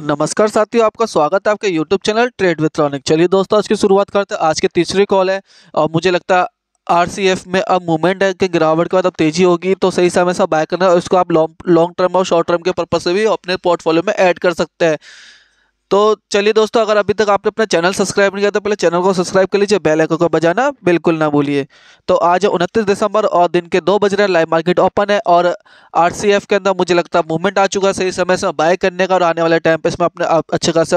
नमस्कार साथियों आपका स्वागत है आपके यूट्यूब चैनल ट्रेड विथ्रॉनिक चलिए दोस्तों आज की शुरुआत करते हैं आज की तीसरी कॉल है और मुझे लगता है आर में अब मूवमेंट है कि गिरावट के बाद अब तेजी होगी तो सही समय से बाय करना है उसको आप लॉन्ग लॉन्ग टर्म और शॉर्ट टर्म के पर्पज से भी अपने पोर्टफोलियो में ऐड कर सकते हैं तो चलिए दोस्तों अगर अभी तक आपने अपना चैनल सब्सक्राइब नहीं किया तो पहले चैनल को सब्सक्राइब कर लीजिए बेल आइकन को बजाना बिल्कुल ना भूलिए तो आज उनतीस दिसंबर और दिन के दो बज रहे हैं लाइव मार्केट ओपन है और आर के अंदर मुझे लगता है मूवमेंट आ चुका है सही समय से बाय करने का और आने वाले टाइम पर इसमें अपने अच्छे खास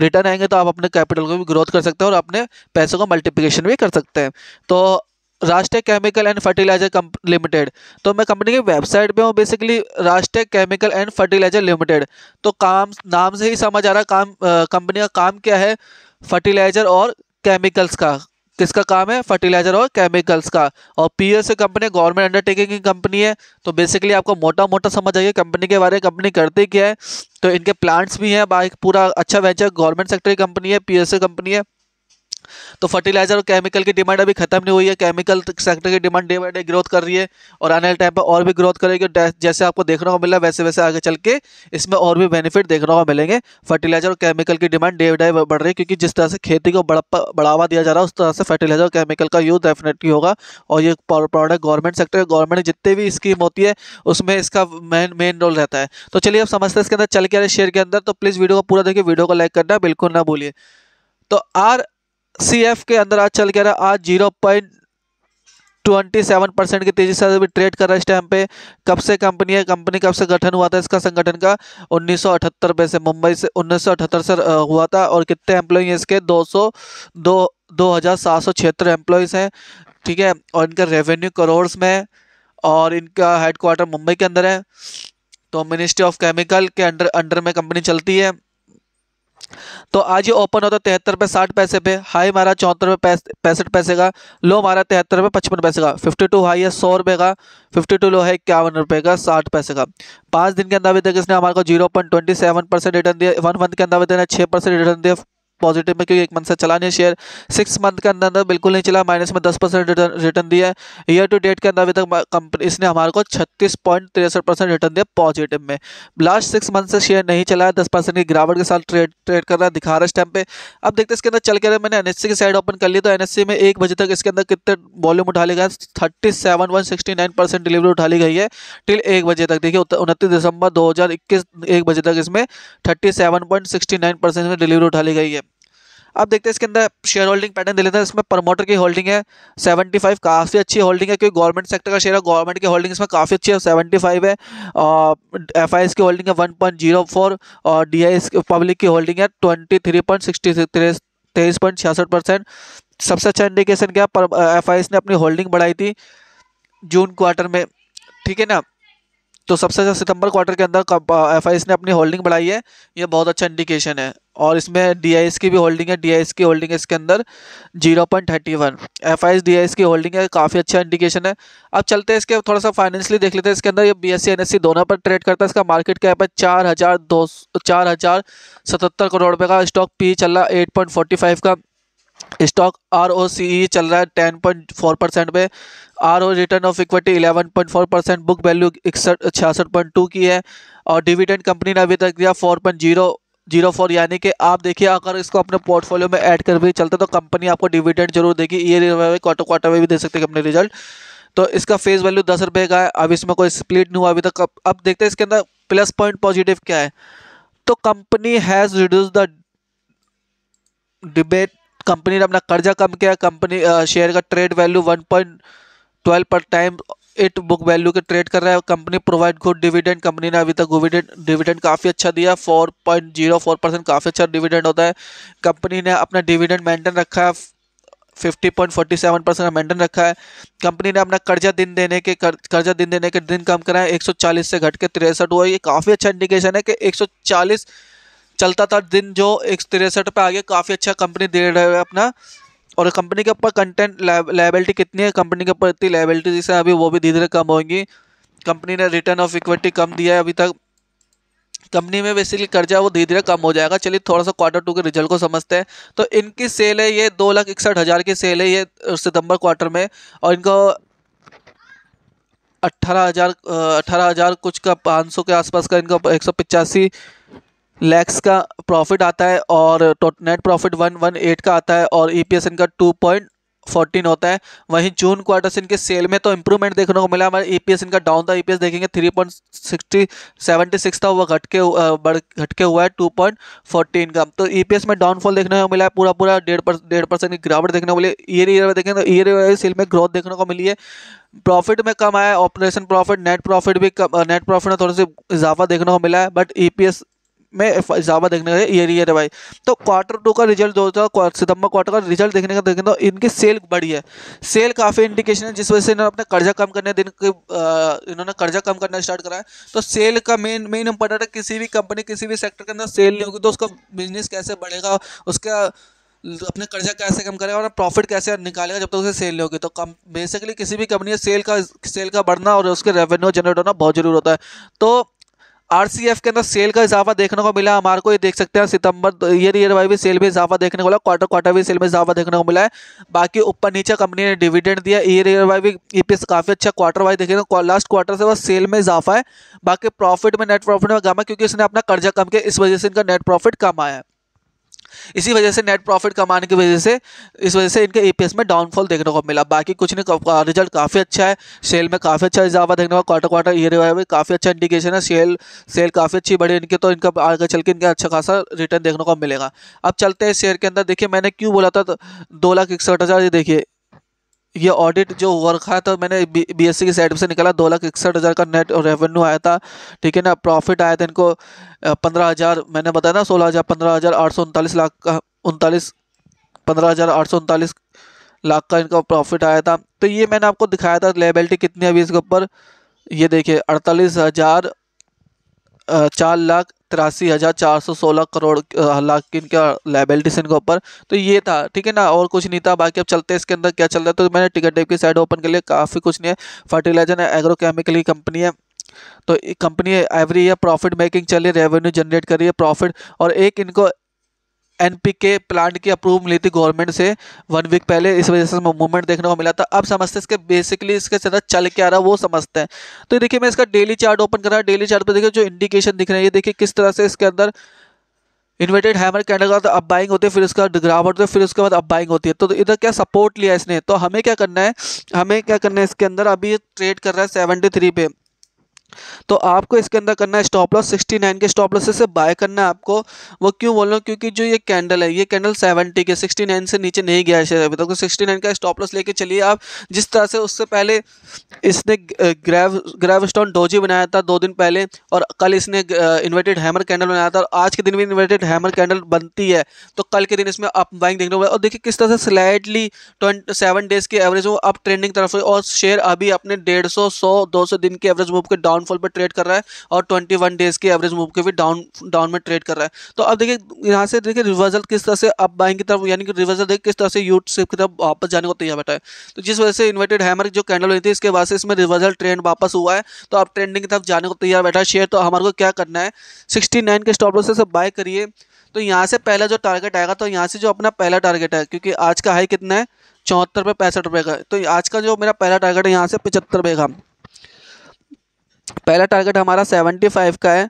रिटर्न आएंगे तो आप अपने कैपिटल को भी ग्रोथ कर सकते हैं और अपने पैसों का मल्टीप्लिकेशन भी कर सकते हैं तो राष्ट्रीय केमिकल एंड फर्टिलाइजर लिमिटेड तो मैं कंपनी की वेबसाइट पे हूँ बेसिकली राष्ट्रीय केमिकल एंड फर्टिलाइजर लिमिटेड तो काम नाम से ही समझ आ रहा काम कंपनी का काम क्या है फर्टिलाइजर और केमिकल्स का किसका काम है फर्टिलाइजर और केमिकल्स का और P S company government undertaking की कंपनी है तो बेसिकली आपको मोटा मोटा समझ आइए कंपनी के बारे में कंपनी करती क्या है तो इनके प्लांट्स भी हैं बाइक पूरा अच्छा वेंचर गवर्नमेंट सेक्टर की कंपनी है पी एस कंपनी है तो फर्टिलाइजर और केमिकल की डिमांड अभी खत्म नहीं हुई है केमिकल सेक्टर की demand day by day growth कर रही है और आने वाले टाइम पर और भी ग्रोथ करेगी जैसे आपको देखने को मिला वैसे वैसे आगे चल के इसमें और भी बेनिफिट देखने को मिलेंगे फर्टिलाइजर और केमिकल की डिमांड डे बाई डे बढ़ रही है क्योंकि जिस तरह से खेती को बढ़ावा दिया जा रहा है उस तरह से फर्टिलाइजर और केमिकल का यूज डेफिनेटली होगा और ये प्रोडक्ट गवर्नमेंट सेक्टर गवर्नमेंट जितने भी स्कीम होती है उसमें इसका मेन मेन रोल रहता है तो चलिए अब समझते हैं इसके अंदर चल के आ रहे शेयर के अंदर तो प्लीज़ वीडियो को पूरा देखिए वीडियो को लाइक करना बिल्कुल ना भूलिए तो आर सी एफ के अंदर आज चल के रहा आज zero point twenty seven percent की तेजी से अभी ट्रेड कर रहा है इस टाइम पे कब से कंपनी है कंपनी कब से गठन हुआ था इसका संगठन का उन्नीस में से मुंबई से उन्नीस से हुआ था और कितने एम्प्लॉय हैं इसके दो सौ दो दो हज़ार सात सौ छिहत्तर एम्प्लॉयज़ हैं ठीक है और इनका रेवेन्यू करोड़ में है और इनका हेडक्वार्टर मुंबई के अंदर है तो मिनिस्ट्री ऑफ केमिकल के अंडर अंडर में कंपनी चलती है तो आज ये ओपन होता है तिहत्तर पे साठ पैसे पे हाई मारा चौहत्तर पे पैंसठ पैसे का लो मारा तिहत्तर पे पचपन पैसे का फिफ्टी टू हाई है सौ रुपये का फिफ्टी टू लो है इक्यावन रुपये का साठ पैसे का पाँच दिन के अंदर भी देखिए इसने हमारे को zero point twenty seven percent return दिया वन मंथ के अंदर भी देना छः परसेंट रिटर्न दिया पॉजिटिव में क्योंकि एक मंथ से चला नहीं शेयर सिक्स मंथ के अंदर अंदर बिल्कुल नहीं चला माइनस में दस परसेंट रिटर्न दिया है ईयर टू डेट के अंदर अभी तक कंपनी इसने हमारे को छत्तीस पॉइंट तिरसठ परसेंट रिटर्न दिया पॉजिटिव में लास्ट सिक्स मंथ से शेयर नहीं चला है दस परसेंट की गिरावट के साथ ट्रेड ट्रेड कर रहा है दिखा रहा है इस टाइम पर अब देखते इसके अंदर चल के मैंने एन की साइड ओपन कर ली तो एन में एक बजे तक इसके अंदर कितने वॉल्यूम उठा ली गया thirty seven sixty nine percent delivery उठा ली गई है टिल एक बजे तक देखिए उनतीस दिसंबर दो हज़ार इक्कीस एक बजे तक इसमें thirty seven point sixty nine percent में डिलीवरी उठा ली गई है अब देखते हैं इसके अंदर शेयर होल्डिंग पैटर्न दे लेते हैं इसमें प्रमोटर की होल्डिंग है 75 काफ़ी अच्छी होल्डिंग है क्योंकि गवर्नमेंट सेक्टर का शेयर है गवर्नमेंट की होल्डिंग इसमें काफ़ी अच्छी है 75 है एफ आई की होल्डिंग है 1.04 और डी आई पब्लिक की होल्डिंग है ट्वेंटी थ्री पॉइंट तेईस पॉइंट छियासठ परसेंट सबसे अच्छा इंडिकेशन क्या एफ आई ने अपनी होल्डिंग बढ़ाई थी जून क्वार्टर में ठीक है ना तो सबसे अच्छा सितंबर क्वार्टर के अंदर एफ ने अपनी होल्डिंग बढ़ाई है ये बहुत अच्छा इंडिकेशन है और इसमें डी की भी होल्डिंग है डी की होल्डिंग है इसके अंदर zero point thirty one F I की होल्डिंग है काफ़ी अच्छा इंडिकेशन है अब चलते हैं इसके थोड़ा सा फाइनेंशियली देख लेते हैं इसके अंदर ये बी एस दोनों पर ट्रेड करता है इसका मार्केट कैप है चार हज़ार दो चार हज़ार सतहत्तर करोड़ रुपये का स्टॉक पी चल रहा है एट पॉइंट फोर्टी फाइव का stock R O C E चल रहा है टेन पॉइंट फोर परसेंट पे R O return of equity eleven point four percent book value इकसठ छियासठ पॉइंट टू की है और डिविडेंड कंपनी ने अभी तक दिया four point zero zero four यानी कि आप देखिए अगर इसको अपने पोर्टफोलियो में ऐड कर भी चलते तो कंपनी आपको डिविडेंड जरूर देगी ईयर क्वार्टर क्वार्टर में भी दे सकते हैं अपने रिजल्ट तो इसका फेस वैल्यू दस रुपये का है अब इसमें कोई स्प्लिट नहीं हुआ अभी तक अब देखते हैं इसके अंदर प्लस पॉइंट पॉजिटिव क्या है तो कंपनी हैज़ रिड्यूस द डिबेट कंपनी ने अपना कर्जा कम किया कंपनी शेयर का trade value one point twelve पर टाइम एट बुक वैल्यू के ट्रेड कर रहा है company provide good dividend company ने अभी तक डिविडेंड डिविडेंड काफ़ी अच्छा दिया four point zero four percent काफ़ी अच्छा डिविडेंड होता है कंपनी ने अपना डिविडेंड मेंटेन रखा है fifty point forty seven percent maintain रखा है कंपनी ने अपना कर्जा दिन देने के कर, कर्जा दिन देने के दिन कम करा है एक सौ चालीस से घट के तिरसठ हुआ ये काफ़ी अच्छा इंडिकेशन है कि एक सौ चालीस चलता था दिन जो एक तिरसठ पर आ गया काफ़ी अच्छा कंपनी दे रहा है अपना और कंपनी के ऊपर कंटेंट लाइबिलिटी कितनी है कंपनी के ऊपर इतनी लाइबिलिटी जिससे अभी वो भी धीरे धीरे कम होंगी कंपनी ने रिटर्न ऑफ इक्विटी कम दिया है अभी तक कंपनी में बेसिकली कर्जा वो धीरे धीरे कम हो जाएगा चलिए थोड़ा सा क्वार्टर टू के रिजल्ट को समझते हैं तो इनकी सेल है ये दो लाख इकसठ हज़ार की सेल है ये सितंबर क्वार्टर में और इनको अट्ठारह हज़ार अट्ठारह हज़ार कुछ का पाँच सौ के आसपास का इनका एक सौ पिचासी लैक्स का प्रॉफिट आता है और net profit one one eight का आता है और ई पी एस इनका टू पॉइंट फोर्टीन होता है वहीं जून क्वार्टर से इनके सेल में तो इंप्रूवमेंट देखने को मिला हमारे ईपीएस e इनका डाउन था ईपीएस e देखेंगे three point sixty seventy six था वो घट के बढ़ घट के हुआ है टू पॉइंट फोर्टीन का तो ईपीएस e में डाउनफॉल देखने को मिला है पूरा पूरा डेढ़ पर डेढ़ परसेंट की गिरावट देखने को मिली ईयर ईयर में देखें तो ईयर ईयर सेल में ग्रोथ देखने को मिली है प्रॉफिट में कम आया ऑपरेशन प्रॉफिट नेट प्रॉफिट भी कम नेट प्रॉफिट में थोड़ा सा इजाफा देखने को मिला है बट ईपीएस में इजाफा देखने का ये ईयर है भाई तो क्वार्टर टू का रिजल्ट जो होता है सितंबर क्वार्टर का रिजल्ट देखने का देखें तो इनकी सेल बढ़ी है सेल काफ़ी इंडिकेशन है जिस वजह से इन्होंने अपना कर्जा कम करने दिन के इन्होंने कर्जा कम करना स्टार्ट करा है तो सेल का मेन मेन इंपॉर्टेंट है किसी भी कंपनी किसी भी सेक्टर के अंदर सेल नहीं होगी तो उसका बिजनेस कैसे बढ़ेगा उसका अपने कर्जा कैसे कम करेगा और प्रॉफिट कैसे निकालेगा जब तक तो उसे सेल नहीं होगी तो कम बेसिकली किसी भी कंपनी सेल का सेल का बढ़ना और उसके रेवेन्यू जनरेट होना बहुत जरूरी होता है तो आरसीएफ के अंदर सेल का इजाफा देखने को मिला हमारे को ये देख सकते हैं सितंबर ईयर ईयर वाइज भी सेल में इजाफा देखने को मिला क्वार्टर क्वार्टर भी सेल में इजाफा देखने को मिला है बाकी ऊपर नीचे कंपनी ने डिविडेंड दिया ईयर ईयर वाइज भी ईपीएस e काफ़ी अच्छा क्वार्टर वाइज को लास्ट क्वार्टर से वह सेल में इजाफा है बाकी प्रॉफिट में नेट प्रॉफिट में कम है क्योंकि उसने अपना कर्जा कम किया इस वजह से इनका नेट प्रॉफिट कम आया है इसी वजह से नेट प्रॉफिट कमाने की वजह से इस वजह से इनके ई में डाउनफॉल देखने को मिला बाकी कुछ नहीं का, रिजल्ट काफ़ी अच्छा है सेल में काफ़ी अच्छा इजाफा देखने को क्वार्टर क्वार्टर ईयर में काफ़ी अच्छा इंडिकेशन है सेल सेल काफ़ी अच्छी बढ़ी इनके तो इनका आगे चल के इनका अच्छा खासा रिटर्न देखने को मिलेगा अब चलते हैं शेयर के अंदर देखिए मैंने क्यों बोला था दो लाख इकसठ हज़ार देखिए ये ऑडिट जो हुआ रखा है तो मैंने बीएससी की साइड से निकाला दो लाख इकसठ हज़ार का नेट रेवेन्यू आया था ठीक है ना प्रॉफिट आया था इनको पंद्रह हज़ार मैंने बताया ना सोलह हज़ार पंद्रह हज़ार आठ सौ उनतालीस लाख का उनतालीस पंद्रह हज़ार आठ सौ उनतालीस लाख का इनका प्रॉफिट आया था तो ये मैंने आपको दिखाया था लेबलिटी कितनी है अभी इसके ऊपर ये देखिए अड़तालीस हज़ार चार लाख तिरासी हज़ार चार सौ सोलह करोड़ लाख इनका लाइबिलिटीज इनके ऊपर तो ये था ठीक है ना और कुछ नहीं था बाकी अब चलते इसके अंदर क्या चल रहा है तो मैंने टिकट डेप की साइड ओपन के लिए काफ़ी कुछ नहीं है फर्टिलाइजर एग्रोकेमिकल की कंपनी है तो company every year profit making चल रही है रेवेन्यू जनरेट कर रही है प्रॉफिट और एक इनको एनपीके प्लांट की अप्रूव मिली थी गवर्नमेंट से वन वीक पहले इस वजह से मूवमेंट देखने को मिला था अब समझते हैं इसके बेसिकली इसके अंदर चल के आ रहा है वो समझते हैं तो देखिए मैं इसका डेली चार्ट ओपन कर रहा हूँ डेली चार्ट पर देखिए जो इंडिकेशन दिख रहे हैं ये देखिए किस तरह से इसके अंदर इन्वर्टेड हैमर कैंडल का तो बाइंग होती है फिर उसका गिरावट होती है फिर उसके बाद अब बाइंग होती है तो इधर क्या सपोर्ट लिया इसने तो हमें क्या करना है हमें क्या करना है इसके अंदर अभी ट्रेड कर रहा है सेवेंटी थ्री पे तो आपको इसके अंदर करना है स्टॉप लॉस 69 के स्टॉप लॉस से बाय करना है आपको वो क्यों बोल रहा हूँ क्योंकि जो ये कैंडल है ये कैंडल 70 के 69 से नीचे नहीं गया है अभी तक तो 69 का स्टॉप लॉस लेके चलिए आप जिस तरह से उससे पहले इसने ग्रेव ग्रेव स्टोन डोजी बनाया था दो दिन पहले और कल इसने इन्वर्टेड हैमर कैंडल बनाया था और आज के दिन भी इन्वर्टेड हैमर कैंडल बनती है तो कल के दिन इसमें अप बाइंग देखने को और देखिए किस तरह से स्लाइडली सेवन डेज की एवरेज वो अप ट्रेंडिंग तरफ और शेयर अभी अपने डेढ़ सौ सौ दिन के एवरेज मूव के डाउन डाउनफॉल पर ट्रेड कर रहा है और 21 डेज के एवरेज मूव के भी डाउन डाउन में ट्रेड कर रहा है तो अब देखिए यहाँ से देखिए रिवर्सल किस तरह से अप बाइंग की तरफ यानी कि रिवर्सल देखिए किस तरह से यूट सेफ की तरफ वापस जाने को तैयार बैठा है तो जिस वजह से इन्वर्टेड हैमर जो कैंडल हुई थी इसके बाद से इसमें रिवर्सल ट्रेंड वापस हुआ है तो अब ट्रेंडिंग की तरफ जाने को तैयार बैठा है शेयर तो हमारे को क्या करना है सिक्सटी के स्टॉप लॉस से बाय करिए तो यहाँ से पहला जो टारगेट आएगा तो यहाँ से जो अपना पहला टारगेट है क्योंकि आज का हाई कितना है चौहत्तर रुपये पैंसठ रुपये का तो आज का जो मेरा पहला टारगेट है यहाँ से पचहत्तर रुपये का पहला टारगेट हमारा सेवेंटी फाइव का है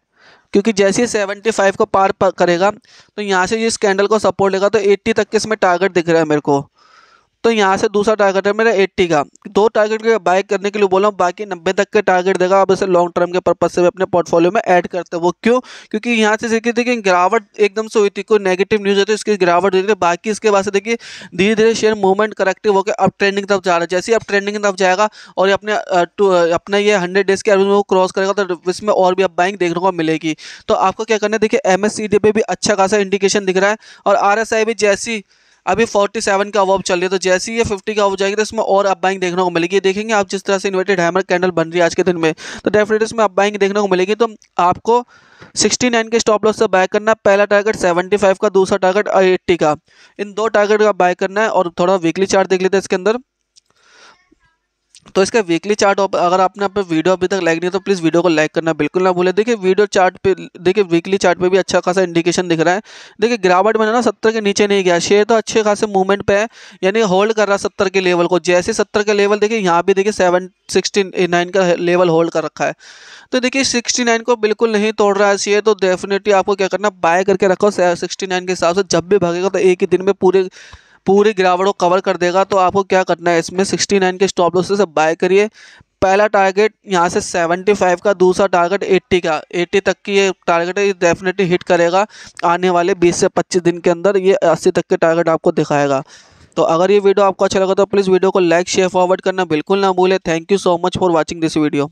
क्योंकि जैसे ही सेवेंटी फाइव को पार करेगा तो यहाँ से जिस कैंडल को सपोर्ट लेगा तो एट्टी तक के इसमें टारगेट दिख रहा है मेरे को तो यहाँ से दूसरा टारगेट है मेरा 80 का दो टारगेट के बाय करने के लिए बोला हूँ बाकी 90 तक के टारगेट देगा आप इसे लॉन्ग टर्म के पर्पज से भी अपने पोर्टफोलियो में ऐड करते हैं वो क्यों क्योंकि यहाँ से देखिए देखिए गिरावट एकदम से हुई थी कोई नेगेटिव न्यूज़ होती है इसकी गिरावट हुई थी बाकी इसके बाद से देखिए धीरे धीरे शेयर मूवमेंट करेक्टिव होकर अब ट्रेंडिंग तरफ जा रहा है जैसे अब ट्रेंडिंग तरफ जाएगा और अपने अपने ये हंड्रेड डेज के एवरेज में क्रॉस करेगा तो इसमें और भी अब बाइंग देखने को मिलेगी तो आपको क्या करना है देखिए एम पे भी अच्छा खासा इंडिकेशन दिख रहा है और आर भी जैसी अभी 47 का अवॉब चल रही है तो जैसे ही ये 50 का अवॉब जाएगी तो इसमें और अब बाइंग देखने को मिलेगी देखेंगे आप जिस तरह से इन्वर्टेड हैमर कैंडल बन रही है आज के दिन में तो डेफिनेट इसमें अब बाइंग देखने को मिलेगी तो आपको 69 के स्टॉप लॉस से बाय करना है पहला टारगेट 75 का दूसरा टारगेट 80 का इन दो टारगेट का बाय करना है और थोड़ा वीकली चार्ट देख लेते हैं इसके अंदर तो इसका वीकली चार्ट अगर आपने आप वीडियो अभी तक लाइक नहीं तो प्लीज़ वीडियो को लाइक करना बिल्कुल ना भूले देखिए वीडियो चार्ट पे देखिए वीकली चार्ट पे भी अच्छा खासा इंडिकेशन दिख रहा है देखिए गिरावट में ना सत्तर के नीचे नहीं गया शेयर तो अच्छे खासे मूवमेंट पे है यानी होल्ड कर रहा है सत्तर के लेवल को जैसे सत्तर का लेवल देखिए यहाँ भी देखिए सेवन सिक्सटी नाइन का लेवल होल्ड कर रखा है तो देखिए सिक्सटी नाइन को बिल्कुल नहीं तोड़ रहा है शेयर तो डेफिनेटली आपको क्या करना बाय करके रखो सिक्सटी नाइन के हिसाब से जब भी भागेगा तो एक ही दिन में पूरे पूरी गिरावट को कवर कर देगा तो आपको क्या करना है इसमें 69 के स्टॉप लॉस से बाय करिए पहला टारगेट यहाँ से 75 का दूसरा टारगेट 80 का 80 तक की ये टारगेट है ये डेफिनेटली हिट करेगा आने वाले 20 से 25 दिन के अंदर ये 80 तक के टारगेट आपको दिखाएगा तो अगर ये वीडियो आपको अच्छा लगा तो प्लीज़ वीडियो को लाइक शेयर फॉरवर्ड करना बिल्कुल ना भूलें thank you so much for watching this video